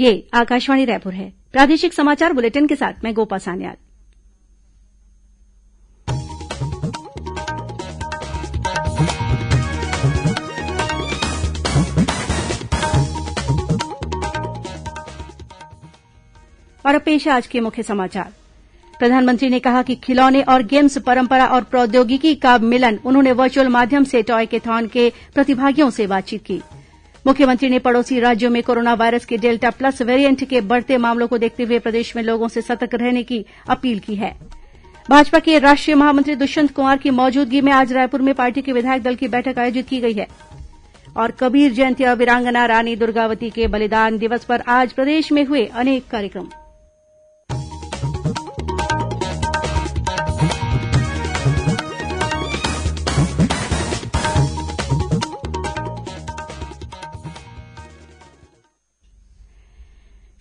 ये आकाशवाणी रायपुर है प्रादेशिक समाचार बुलेटिन के साथ मैं गोपा सान्याल और अब पेश आज के मुख्य समाचार प्रधानमंत्री ने कहा कि खिलौने और गेम्स परंपरा और प्रौद्योगिकी का मिलन उन्होंने वर्चुअल माध्यम से टॉय के थॉन के प्रतिभागियों से बातचीत की मुख्यमंत्री ने पड़ोसी राज्यों में कोरोना वायरस के डेल्टा प्लस वेरिएंट के बढ़ते मामलों को देखते हुए प्रदेश में लोगों से सतर्क रहने की अपील की है भाजपा के राष्ट्रीय महामंत्री दुष्यंत कुमार की मौजूदगी में आज रायपुर में पार्टी के विधायक दल की बैठक आयोजित की गई है और कबीर जयंती और वीरांगना रानी दुर्गावती के बलिदान दिवस पर आज प्रदेश में हुए अनेक कार्यक्रम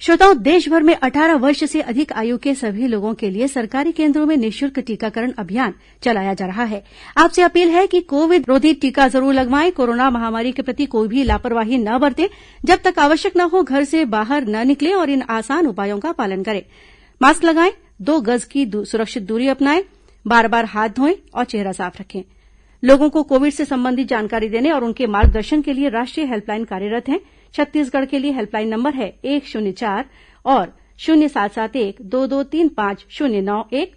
श्रोताओं देशभर में 18 वर्ष से अधिक आयु के सभी लोगों के लिए सरकारी केन्द्रों में निःशुल्क टीकाकरण अभियान चलाया जा रहा है आपसे अपील है कि कोविड रोधी टीका जरूर लगवाएं कोरोना महामारी के प्रति कोई भी लापरवाही न बरतें जब तक आवश्यक न हो घर से बाहर न निकलें और इन आसान उपायों का पालन करें मास्क लगाएं दो गज की सुरक्षित दूरी अपनाएं बार बार हाथ धोएं और चेहरा साफ रखें लोगों को कोविड से संबंधित जानकारी देने और उनके मार्गदर्शन के लिए राष्ट्रीय हेल्पलाइन कार्यरत हैं छत्तीसगढ़ के लिए हेल्पलाइन नंबर है एक शून्य चार और शून्य सात सात एक दो दो तीन पांच शून्य नौ एक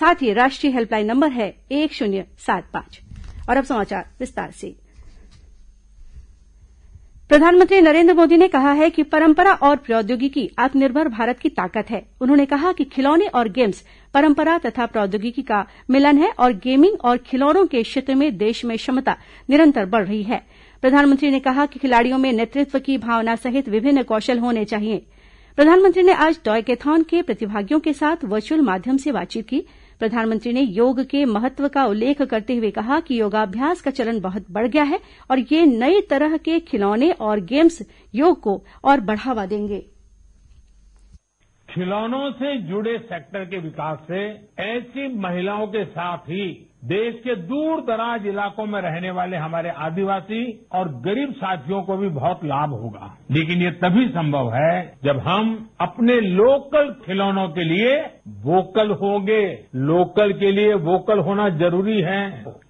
साथ ही राष्ट्रीय हेल्पलाइन नंबर है एक शून्य सात पांच प्रधानमंत्री नरेन्द्र मोदी ने कहा है कि परंपरा और प्रौद्योगिकी आत्मनिर्भर भारत की ताकत है उन्होंने कहा कि खिलौने और गेम्स परंपरा तथा प्रौद्योगिकी का मिलन है और गेमिंग और खिलौनों के क्षेत्र में देश में क्षमता निरंतर बढ़ रही है प्रधानमंत्री ने कहा कि खिलाड़ियों में नेतृत्व की भावना सहित विभिन्न कौशल होने चाहिए प्रधानमंत्री ने आज टॉयकैथॉन के प्रतिभागियों के साथ वर्चुअल माध्यम से बातचीत की प्रधानमंत्री ने योग के महत्व का उल्लेख करते हुए कहा कि योगाभ्यास का चलन बहुत बढ़ गया है और ये नई तरह के खिलौने और गेम्स योग को और बढ़ावा देंगे खिलौनों से जुड़े सेक्टर के विकास से ऐसी महिलाओं के साथ ही देश के दूर दराज इलाकों में रहने वाले हमारे आदिवासी और गरीब साथियों को भी बहुत लाभ होगा लेकिन ये तभी संभव है जब हम अपने लोकल खिलौनों के लिए वोकल होंगे लोकल के लिए वोकल होना जरूरी है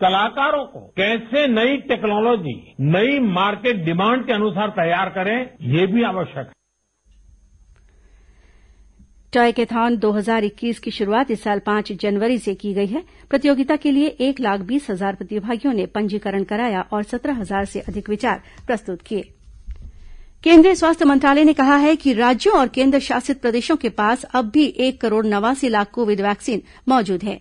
कलाकारों को कैसे नई टेक्नोलॉजी नई मार्केट डिमांड के अनुसार तैयार करें ये भी आवश्यक है टॉयकैथॉन दो हजार इक्कीस की शुरूआत इस साल पांच जनवरी से की गई है प्रतियोगिता के लिए एक लाख बीस हजार प्रतिभागियों ने पंजीकरण कराया और सत्रह हजार से अधिक विचार प्रस्तुत किए केंद्रीय स्वास्थ्य मंत्रालय ने कहा है कि राज्यों और केंद्र शासित प्रदेशों के पास अब भी एक करोड़ नवासी लाख कोविड वैक्सीन मौजूद हैं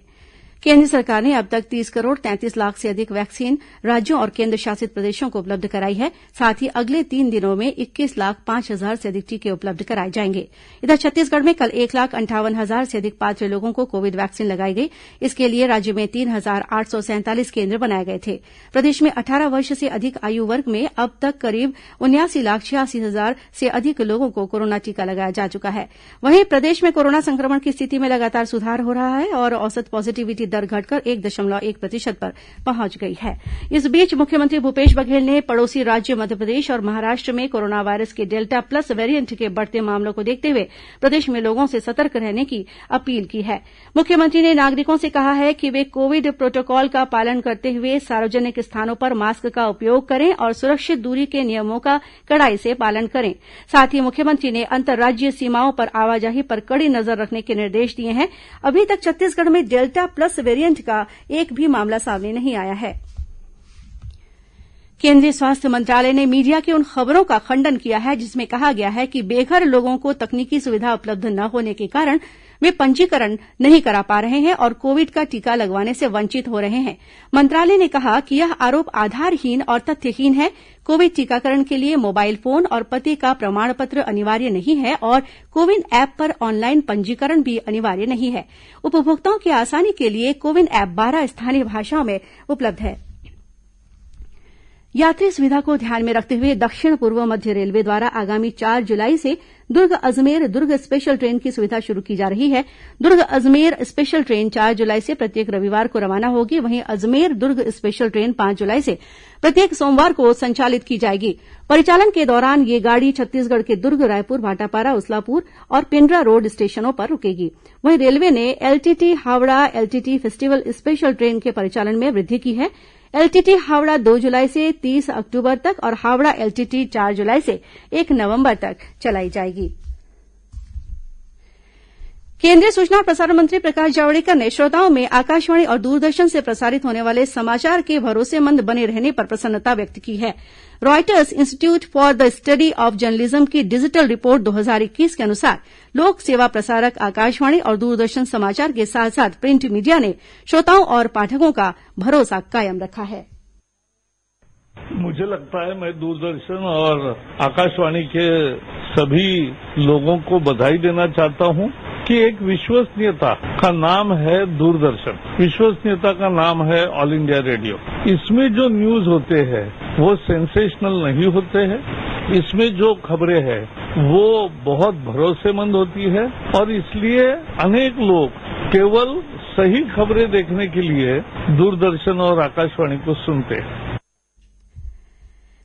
केन्द्र सरकार ने अब तक तीस करोड़ तैंतीस लाख से अधिक वैक्सीन राज्यों और केन्द्रशासित प्रदेशों को उपलब्ध कराई है साथ ही अगले तीन दिनों में इक्कीस लाख पांच हजार से अधिक टीके उपलब्ध कराए जाएंगे इधर छत्तीसगढ़ में कल एक लाख अंठावन हजार से अधिक पात्र लोगों को कोविड वैक्सीन लगाई गई इसके लिए राज्य में तीन हजार आठ सौ सैंतालीस केन्द्र बनाए गए थे प्रदेश में अट्ठारह वर्ष से अधिक आयु वर्ग में अब तक करीब उन्यासी लाख छियासी हजार से अधिक लोगों को कोरोना टीका लगाया जा चुका है वहीं प्रदेश में कोरोना संक्रमण की स्थिति में लगातार सुधार हो रहा है और औसत पॉजिटिविटी दर घटकर एक दशमलव एक प्रतिशत पर पहुंच गई है इस बीच मुख्यमंत्री भूपेश बघेल ने पड़ोसी राज्य मध्यप्रदेश और महाराष्ट्र में कोरोना वायरस के डेल्टा प्लस वेरियंट के बढ़ते मामलों को देखते हुए प्रदेश में लोगों से सतर्क रहने की अपील की है मुख्यमंत्री ने नागरिकों से कहा है कि वे कोविड प्रोटोकॉल का पालन करते हुए सार्वजनिक स्थानों पर मास्क का उपयोग करें और सुरक्षित दूरी के नियमों का कड़ाई से पालन करें साथ ही मुख्यमंत्री ने अंतर्राज्यीय सीमाओं पर आवाजाही पर कड़ी नजर रखने के निर्देश दिए हैं अभी तक छत्तीसगढ़ में डेल्टा प्लस वेरिएंट का एक भी मामला सामने नहीं आया है केंद्रीय स्वास्थ्य मंत्रालय ने मीडिया की उन खबरों का खंडन किया है जिसमें कहा गया है कि बेघर लोगों को तकनीकी सुविधा उपलब्ध न होने के कारण वे पंजीकरण नहीं करा पा रहे हैं और कोविड का टीका लगवाने से वंचित हो रहे हैं मंत्रालय ने कहा कि यह आरोप आधारहीन और तथ्यहीन है कोविड टीकाकरण के लिए मोबाइल फोन और पति का प्रमाण पत्र अनिवार्य नहीं है और कोविन ऐप पर ऑनलाइन पंजीकरण भी अनिवार्य नहीं है उपभोक्ताओं की आसानी के लिए कोविन ऐप बारह स्थानीय भाषाओं में उपलब्ध है यात्री सुविधा को ध्यान में रखते हुए दक्षिण पूर्व मध्य रेलवे द्वारा आगामी चार जुलाई से दुर्ग अजमेर दुर्ग स्पेशल ट्रेन की सुविधा शुरू की जा रही है दुर्ग अजमेर स्पेशल ट्रेन चार जुलाई से प्रत्येक रविवार को रवाना होगी वहीं अजमेर दुर्ग स्पेशल ट्रेन पांच जुलाई से प्रत्येक सोमवार को संचालित की जाएगी परिचालन के दौरान ये गाड़ी छत्तीसगढ़ के दुर्ग रायपुर भाटापारा उसलापुर और पिंडरा रोड स्टेशनों पर रूकेगी वहीं रेलवे ने LTT Howrah LTT festival special train के परिचालन में वृद्धि की है एलटीटी हावड़ा दो जुलाई से तीस अक्टूबर तक और हावड़ा एलटीटी चार जुलाई से एक नवंबर तक चलाई जाएगी केंद्रीय सूचना और प्रसारण मंत्री प्रकाश जावड़ेकर ने श्रोताओं में आकाशवाणी और दूरदर्शन से प्रसारित होने वाले समाचार के भरोसेमंद बने रहने पर प्रसन्नता व्यक्त की है Reuters Institute for the study of journalism की डिजिटल रिपोर्ट दो हजार इक्कीस के अनुसार लोक सेवा प्रसारक आकाशवाणी और दूरदर्शन समाचार के साथ साथ प्रिंट मीडिया ने श्रोताओं और पाठकों का भरोसा कायम रखा है मुझे लगता है मैं दूरदर्शन और आकाशवाणी के सभी लोगों को बधाई देना चाहता हूं इसकी एक विश्वसनीयता का नाम है दूरदर्शन विश्वसनीयता का नाम है ऑल इंडिया रेडियो इसमें जो न्यूज होते हैं वो सेंसेशनल नहीं होते हैं इसमें जो खबरें हैं वो बहुत भरोसेमंद होती है और इसलिए अनेक लोग केवल सही खबरें देखने के लिए दूरदर्शन और आकाशवाणी को सुनते हैं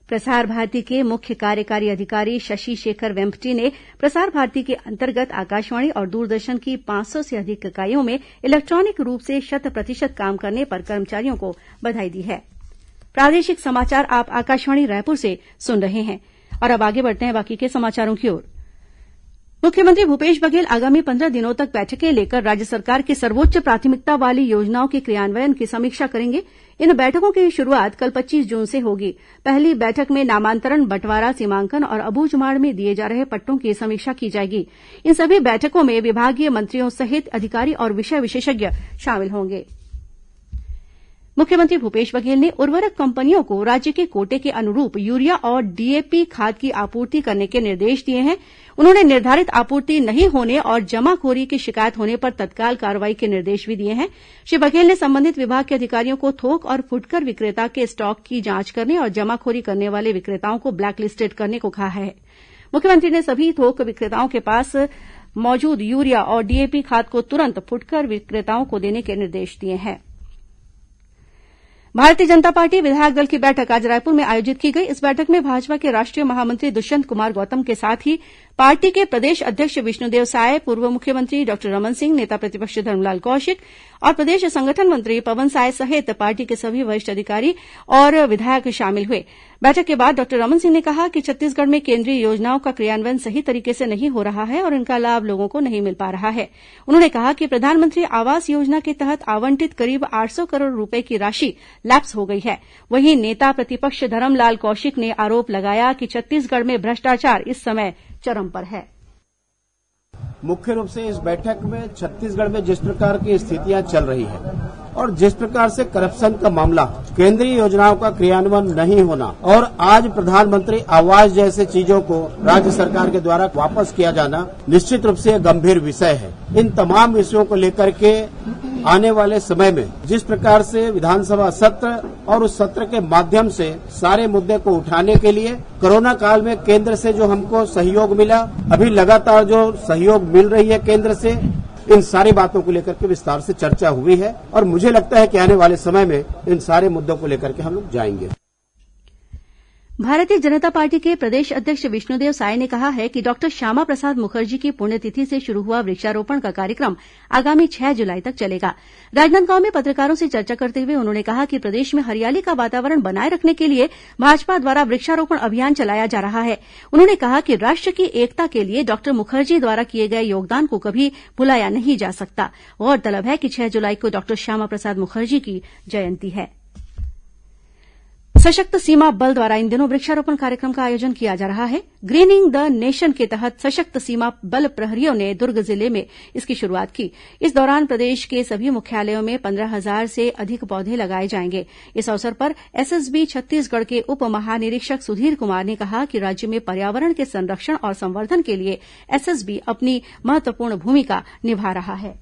प्रसार भारती के मुख्य कार्यकारी अधिकारी शशि शेखर वेम्पटी ने प्रसार भारती के अंतर्गत आकाशवाणी और दूरदर्शन की पांच सौ से अधिक इकाइयों में इलेक्ट्रॉनिक रूप से शत प्रतिशत काम करने पर कर्मचारियों को बधाई दी है मुख्यमंत्री भूपेश बघेल आगामी पंद्रह दिनों तक बैठकें लेकर राज्य सरकार की सर्वोच्च प्राथमिकता वाली योजनाओं के क्रियान्वयन की समीक्षा करेंगे इन बैठकों की शुरूआत कल पच्चीस जून से होगी पहली बैठक में नामांतरण बंटवारा सीमांकन और अबूझमाड़ में दिए जा रहे पट्टों की समीक्षा की जाएगी इन सभी बैठकों में विभागीय मंत्रियों सहित अधिकारी और विषय विशेषज्ञ शामिल होंगे मुख्यमंत्री भूपेश बघेल ने उर्वरक कंपनियों को राज्य के कोटे के अनुरूप यूरिया और डीएपी खाद की आपूर्ति करने के निर्देश दिए हैं उन्होंने निर्धारित आपूर्ति नहीं होने और जमाखोरी की शिकायत होने पर तत्काल कार्रवाई के निर्देश भी दिए हैं श्री बघेल ने संबंधित विभाग के अधिकारियों को थोक और फुटकर विक्रेता के स्टॉक की जांच करने और जमाखोरी करने वाले विक्रेताओं को ब्लैकलिस्टेड करने को कहा है मुख्यमंत्री ने सभी थोक विक्रेताओं के पास मौजूद यूरिया और डीएपी खाद को तुरंत फुटकर विक्रेताओं को देने के निर्देश दिए हैं भारतीय जनता पार्टी विधायक दल की बैठक आज रायपुर में आयोजित की गई इस बैठक में भाजपा के राष्ट्रीय महामंत्री दुष्यंत कुमार गौतम के साथ ही पार्टी के प्रदेश अध्यक्ष विष्णुदेव साय पूर्व मुख्यमंत्री डॉक्टर रमन सिंह नेता प्रतिपक्ष धरमलाल कौशिक और प्रदेश संगठन मंत्री पवन साय सहित पार्टी के सभी वरिष्ठ अधिकारी और विधायक शामिल हुए बैठक के बाद डॉक्टर रमन सिंह ने कहा कि छत्तीसगढ़ में केंद्रीय योजनाओं का क्रियान्वयन सही तरीके से नहीं हो रहा है और इनका लाभ लोगों को नहीं मिल पा रहा है उन्होंने कहा कि प्रधानमंत्री आवास योजना के तहत आवंटित करीब आठ सौ करोड़ रूपये की राशि लैप्स हो गई है वहीं नेता प्रतिपक्ष धरमलाल कौशिक ने आरोप लगाया कि छत्तीसगढ़ में भ्रष्टाचार इस समय चरम पर है मुख्य रूप से इस बैठक में छत्तीसगढ़ में जिस प्रकार की स्थितियां चल रही है और जिस प्रकार से करप्शन का मामला केंद्रीय योजनाओं का क्रियान्वयन नहीं होना और आज प्रधानमंत्री आवास जैसे चीजों को राज्य सरकार के द्वारा वापस किया जाना निश्चित रूप से गंभीर विषय है इन तमाम विषयों को लेकर के आने वाले समय में जिस प्रकार से विधानसभा सत्र और उस सत्र के माध्यम से सारे मुद्दे को उठाने के लिए कोरोना काल में केंद्र से जो हमको सहयोग मिला अभी लगातार जो सहयोग मिल रही है केंद्र से इन सारी बातों को लेकर के विस्तार से चर्चा हुई है और मुझे लगता है कि आने वाले समय में इन सारे मुद्दों को लेकर के हम लोग जाएंगे भारतीय जनता पार्टी के प्रदेश अध्यक्ष विष्णुदेव साय ने कहा है कि डॉक्टर श्यामा प्रसाद मुखर्जी की पुण्यतिथि से शुरू हुआ वृक्षारोपण का कार्यक्रम आगामी छह जुलाई तक चलेगा राजनांदगांव में पत्रकारों से चर्चा करते हुए उन्होंने कहा कि प्रदेश में हरियाली का वातावरण बनाए रखने के लिए भाजपा द्वारा वृक्षारोपण अभियान चलाया जा रहा है उन्होंने कहा कि राष्ट्र की एकता के लिए डॉक्टर मुखर्जी द्वारा किए गए योगदान को कभी भुलाया नहीं जा सकता गौरतलब है कि छह जुलाई को डॉक्टर श्यामा प्रसाद मुखर्जी की जयंती है सशक्त सीमा बल द्वारा इन दिनों वृक्षारोपण कार्यक्रम का आयोजन किया जा रहा है ग्रीनिंग द नेशन के तहत सशक्त सीमा बल प्रहरियों ने दुर्ग जिले में इसकी शुरूआत की इस दौरान प्रदेश के सभी मुख्यालयों में पंद्रह हजार से अधिक पौधे लगाए जाएंगे इस अवसर पर एसएसबी छत्तीसगढ़ के उप महानिरीक्षक सुधीर कुमार ने कहा कि राज्य में पर्यावरण के संरक्षण और संवर्धन के लिए एसएसबी अपनी महत्वपूर्ण भूमिका निभा रहा है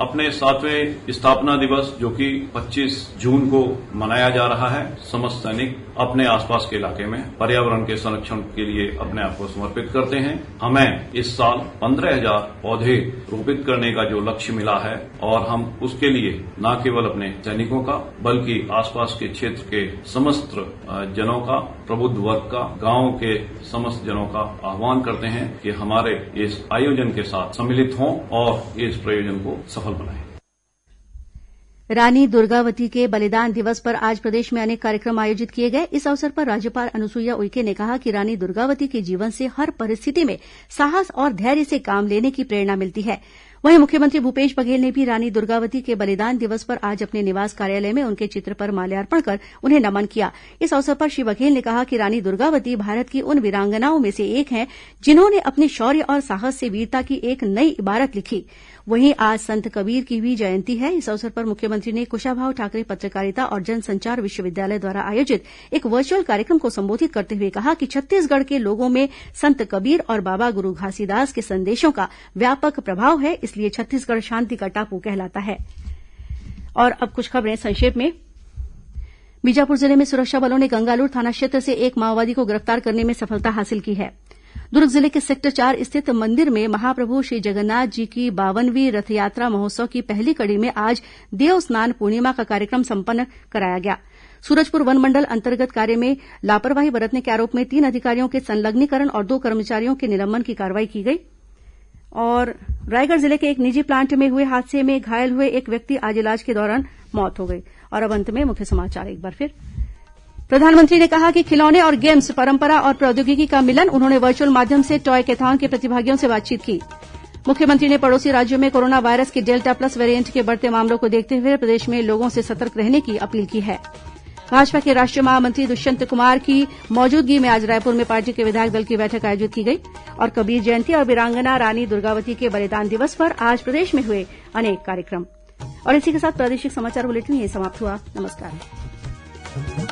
अपने सातवें स्थापना दिवस जो कि 25 जून को मनाया जा रहा है समस्त सैनिक अपने आसपास के इलाके में पर्यावरण के संरक्षण के लिए अपने आप को समर्पित करते हैं हमें इस साल 15000 पौधे रोपित करने का जो लक्ष्य मिला है और हम उसके लिए न केवल अपने सैनिकों का बल्कि आसपास के क्षेत्र के समस्त जनों का प्रबुद्ध वर्ग का गांव के समस्त जनों का आह्वान करते हैं कि हमारे इस आयोजन के साथ सम्मिलित हों और इस प्रयोजन को सफल माहौल बनाए रानी दुर्गावती के बलिदान दिवस पर आज प्रदेश में अनेक कार्यक्रम आयोजित किए गए इस अवसर पर राज्यपाल अनुसुईया उइके ने कहा कि रानी दुर्गावती के जीवन से हर परिस्थिति में साहस और धैर्य से काम लेने की प्रेरणा मिलती है वहीं मुख्यमंत्री भूपेश बघेल ने भी रानी दुर्गावती के बलिदान दिवस पर आज अपने निवास कार्यालय में उनके चित्र पर माल्यार्पण कर उन्हें नमन किया इस अवसर पर श्री बघेल ने कहा कि रानी दुर्गावती भारत की उन वीरांगनाओं में से एक हैं जिन्होंने अपने शौर्य और साहस से वीरता की एक नई इबारत लिखी वहीं आज संत कबीर की भी जयंती है इस अवसर पर मुख्यमंत्री ने कुशाभाव ठाकरे पत्रकारिता और जनसंचार विश्वविद्यालय द्वारा आयोजित एक वर्चुअल कार्यक्रम को संबोधित करते हुए कहा कि छत्तीसगढ़ के लोगों में संत कबीर और बाबा गुरू घासीदास के संदेशों का व्यापक प्रभाव है इसलिए छत्तीसगढ़ शांति का टापू कहलाता है और अब कुछ खबरें संक्षेप में बीजापुर जिले में सुरक्षा बलों ने गंगालूर थाना क्षेत्र से एक माओवादी को गिरफ्तार करने में सफलता हासिल की है दुर्ग जिले के सेक्टर चार स्थित मंदिर में महाप्रभु श्री जगन्नाथ जी की बावनवीं रथयात्रा महोत्सव की पहली कड़ी में आज देव स्नान पूर्णिमा का कार्यक्रम संपन्न कराया गया सूरजपुर वनमंडल अंतर्गत कार्य में लापरवाही बरतने के आरोप में तीन अधिकारियों के संलग्नीकरण और दो कर्मचारियों के निलंबन की कार्रवाई की गई और रायगढ़ जिले के एक निजी प्लांट में हुए हादसे में घायल हुए एक व्यक्ति आज इलाज के दौरान मौत हो गई और अब अंत में मुख्य समाचार एक बार फिर प्रधानमंत्री ने कहा कि खिलौने और गेम्स परंपरा और प्रौद्योगिकी का मिलन उन्होंने वर्चुअल माध्यम से टॉय कैथॉन के प्रतिभागियों से बातचीत की मुख्यमंत्री ने पड़ोसी राज्यों में कोरोना वायरस के डेल्टा प्लस वेरिएंट के बढ़ते मामलों को देखते हुए प्रदेश में लोगों से सतर्क रहने की अपील की है भाजपा के राष्ट्रीय महामंत्री दुष्यंत कुमार की मौजूदगी में आज रायपुर में पार्टी के विधायक दल की बैठक आयोजित की गई और कबीर जयंती और वीरांगना रानी दुर्गावती के बलिदान दिवस पर आज प्रदेश में हुए अनेक कार्यक्रम और इसी के साथ प्रादेशिक समाचार बुलेटिन ये समाप्त हुआ नमस्कार